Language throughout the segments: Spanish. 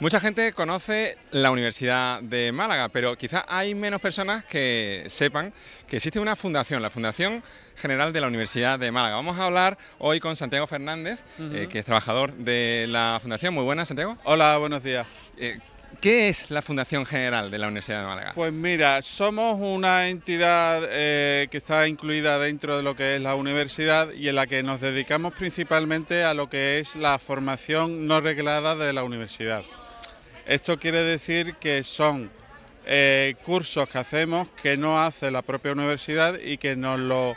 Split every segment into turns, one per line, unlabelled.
Mucha gente conoce la Universidad de Málaga, pero quizás hay menos personas que sepan que existe una fundación, la Fundación General de la Universidad de Málaga. Vamos a hablar hoy con Santiago Fernández, eh, que es trabajador de la fundación. Muy buenas, Santiago. Hola, buenos días. Eh, ¿Qué es la Fundación General de la Universidad de Málaga?
Pues mira, somos una entidad eh, que está incluida dentro de lo que es la universidad y en la que nos dedicamos principalmente a lo que es la formación no reglada de la universidad. Esto quiere decir que son eh, cursos que hacemos que no hace la propia universidad y que nos lo,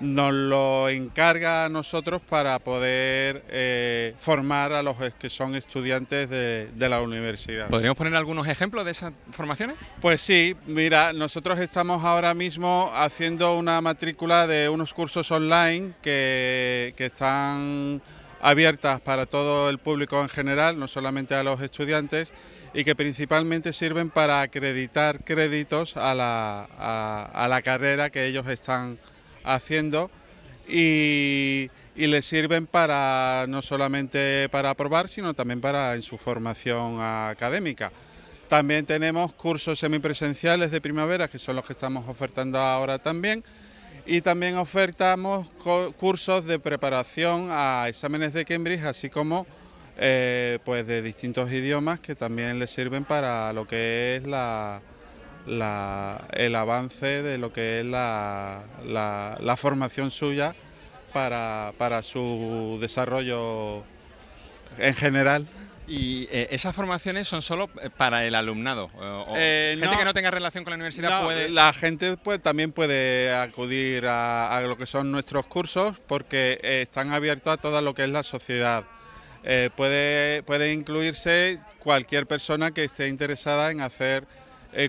nos lo encarga a nosotros para poder eh, formar a los que son estudiantes de, la universidad. ¿Podríamos
poner algunos ejemplos de esas formaciones?
Pues sí, mira, nosotros estamos ahora mismo haciendo una matrícula de unos cursos online que, que están abiertas para todo el público en general, no solamente a los estudiantes, y que principalmente sirven para acreditar créditos a la, la carrera que ellos están haciendo y, y, les sirven para no solamente para aprobar, sino también para en su formación académica. También tenemos cursos semipresenciales de primavera, que son los que estamos ofertando ahora también, y también ofertamos cursos de preparación a exámenes de Cambridge, así como eh, pues de distintos idiomas que también les sirven para lo que es el avance de lo que es la, formación suya para su desarrollo en general. ¿Y eh, esas formaciones son solo eh, para el alumnado? Eh, o, ¿Gente que no tenga relación con la universidad puede...? La gente pues, también puede acudir a, lo que son nuestros cursos porque están abiertos a toda lo que es la sociedad. puede, incluirse cualquier persona que esté interesada en hacer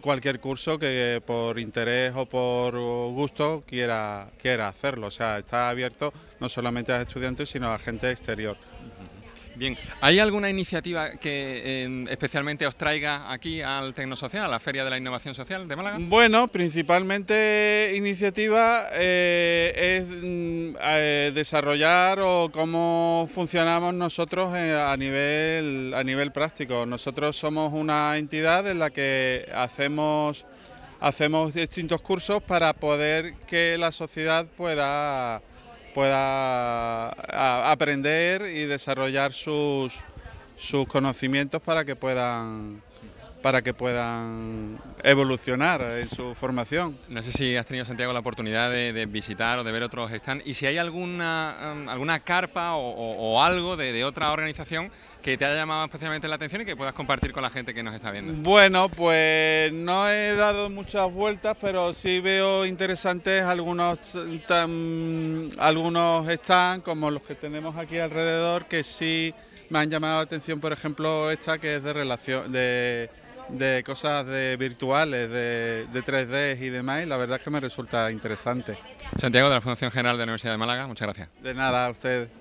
cualquier curso que por interés o por gusto quiera, quiera hacerlo. O sea, está abierto no solamente a estudiantes, sino a gente exterior. Bien, ¿hay alguna iniciativa que em,
especialmente os traiga aquí al Tecnosocial, a la Feria de la Innovación Social de Málaga?
Bueno, principalmente iniciativa eh, es mm, eh, desarrollar o cómo funcionamos nosotros eh, a, nivel, a nivel práctico. Nosotros somos una entidad en la que hacemos, hacemos distintos cursos para poder que la sociedad pueda pueda aprender y desarrollar sus, sus conocimientos para que puedan para que puedan evolucionar en su formación.
No sé si has tenido, Santiago, la oportunidad de, visitar o de ver otros stands y si hay alguna, um, alguna carpa o, algo de, otra organización que te haya llamado especialmente la atención y que puedas compartir con la gente que nos está viendo.
Bueno, pues no he dado muchas vueltas, pero sí veo interesantes algunos, algunos stands como los que tenemos aquí alrededor que sí me han llamado la atención, por ejemplo, esta que es de relación de de cosas de virtuales, de, de 3D y demás, la verdad es que me resulta interesante.
Santiago, de la Fundación General de la Universidad de Málaga, muchas gracias.
De nada, a usted.